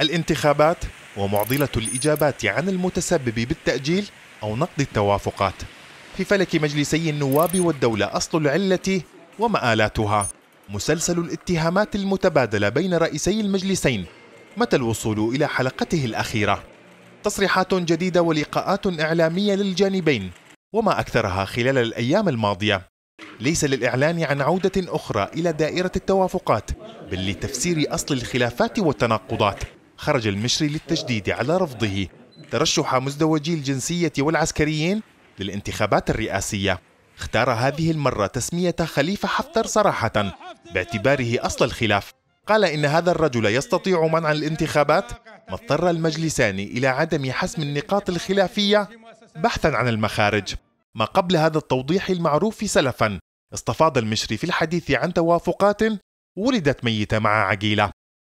الانتخابات ومعضلة الإجابات عن المتسبب بالتأجيل أو نقد التوافقات في فلك مجلسي النواب والدولة أصل العلة ومآلاتها مسلسل الاتهامات المتبادلة بين رئيسي المجلسين متى الوصول إلى حلقته الأخيرة تصريحات جديدة ولقاءات إعلامية للجانبين وما أكثرها خلال الأيام الماضية ليس للإعلان عن عودة أخرى إلى دائرة التوافقات بل لتفسير أصل الخلافات والتناقضات خرج المشري للتجديد على رفضه ترشح مزدوجي الجنسية والعسكريين للانتخابات الرئاسية اختار هذه المرة تسمية خليفة حفتر صراحة باعتباره أصل الخلاف قال إن هذا الرجل يستطيع منع الانتخابات ما اضطر المجلسان إلى عدم حسم النقاط الخلافية بحثا عن المخارج ما قبل هذا التوضيح المعروف سلفا استفاض المشري في الحديث عن توافقات ولدت ميتة مع عقيلة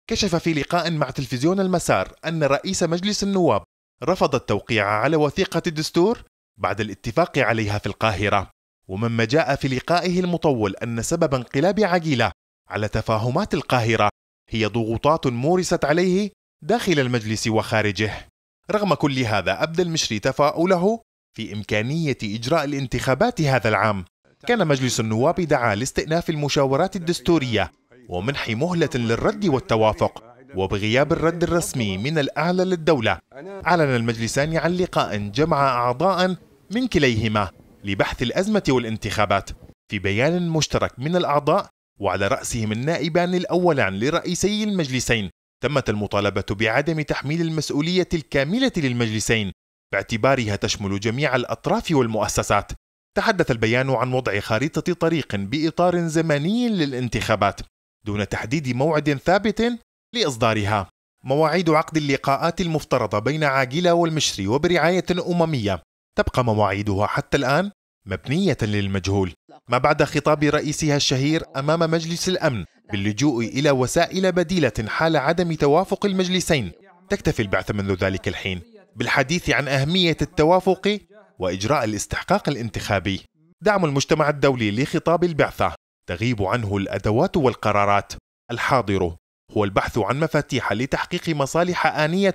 كشف في لقاء مع تلفزيون المسار أن رئيس مجلس النواب رفض التوقيع على وثيقة الدستور بعد الاتفاق عليها في القاهرة ومما جاء في لقائه المطول أن سبب انقلاب عقيلة على تفاهمات القاهرة هي ضغوطات مورست عليه داخل المجلس وخارجه رغم كل هذا أبدى المشري تفاؤله في إمكانية إجراء الانتخابات هذا العام كان مجلس النواب دعا لاستئناف المشاورات الدستورية ومنح مهلة للرد والتوافق وبغياب الرد الرسمي من الأعلى للدولة أعلن المجلسان عن لقاء جمع أعضاء من كليهما لبحث الأزمة والانتخابات في بيان مشترك من الأعضاء وعلى رأسهم النائبان الأولان لرئيسي المجلسين تمت المطالبة بعدم تحميل المسؤولية الكاملة للمجلسين باعتبارها تشمل جميع الأطراف والمؤسسات تحدث البيان عن وضع خريطة طريق بإطار زمني للانتخابات دون تحديد موعد ثابت لإصدارها مواعيد عقد اللقاءات المفترضة بين عاجلة والمشري وبرعاية أممية تبقى مواعيدها حتى الآن مبنية للمجهول ما بعد خطاب رئيسها الشهير أمام مجلس الأمن باللجوء إلى وسائل بديلة حال عدم توافق المجلسين تكتفي البعثة منذ ذلك الحين بالحديث عن أهمية التوافق وإجراء الاستحقاق الانتخابي دعم المجتمع الدولي لخطاب البعثة تغيب عنه الادوات والقرارات الحاضر هو البحث عن مفاتيح لتحقيق مصالح آنية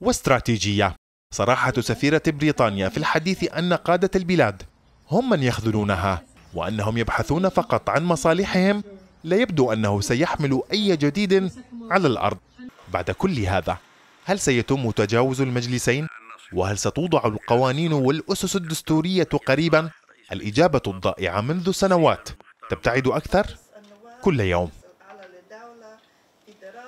واستراتيجية. صراحة سفيرة بريطانيا في الحديث أن قادة البلاد هم من يخذلونها وأنهم يبحثون فقط عن مصالحهم لا يبدو أنه سيحمل أي جديد على الأرض. بعد كل هذا، هل سيتم تجاوز المجلسين؟ وهل ستوضع القوانين والأسس الدستورية قريبا؟ الإجابة الضائعة منذ سنوات تبتعد أكثر كل يوم